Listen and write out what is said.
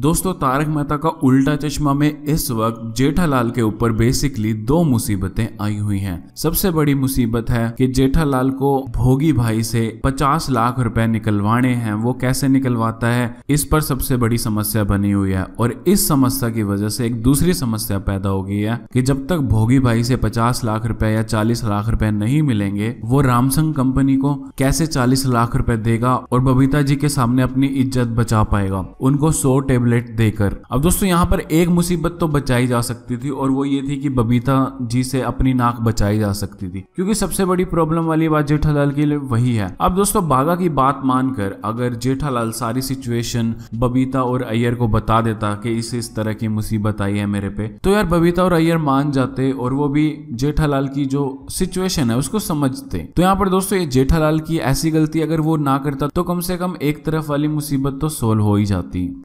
दोस्तों तारक मेहता का उल्टा चश्मा में इस वक्त जेठालाल के ऊपर बेसिकली दो मुसीबतें आई हुई हैं सबसे बड़ी मुसीबत है कि जेठालाल को भोगी भाई से 50 लाख रुपए निकलवाने हैं वो कैसे निकलवाता है इस पर सबसे बड़ी समस्या बनी हुई है और इस समस्या की वजह से एक दूसरी समस्या पैदा हो गई है की जब तक भोगी भाई से पचास लाख रुपए या चालीस लाख रुपए नहीं मिलेंगे वो रामसंग कंपनी को कैसे चालीस लाख रुपए देगा और बबीता जी के सामने अपनी इज्जत बचा पाएगा उनको सौ टेबलेट देकर अब दोस्तों यहाँ पर एक मुसीबत तो बचाई जा सकती थी और वो ये थी कि बबीता जी से अपनी नाक बचाई जा सकती थी क्योंकि सबसे बड़ी प्रॉब्लम वाली बात जेठालाल के लिए वही है अब दोस्तों बागा की बात मानकर अगर जेठालाल सारी सिचुएशन बबीता और अय्यर को बता देता कि इस इस तरह की मुसीबत आई है मेरे पे तो यार बबीता और अय्यर मान जाते और वो भी जेठालाल की जो सिचुएशन है उसको समझते तो यहाँ पर दोस्तों ये जेठालाल की ऐसी गलती अगर वो ना करता तो कम से कम एक तरफ वाली मुसीबत तो सोल्व हो ही जाती